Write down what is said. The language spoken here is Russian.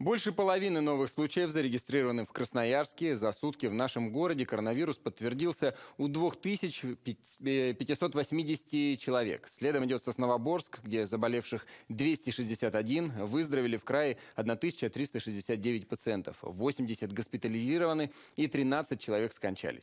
Больше половины новых случаев зарегистрированы в Красноярске. За сутки в нашем городе коронавирус подтвердился у 2580 человек. Следом идет Сосновоборск, где заболевших 261, выздоровели в крае 1369 пациентов, 80 госпитализированы и 13 человек скончались.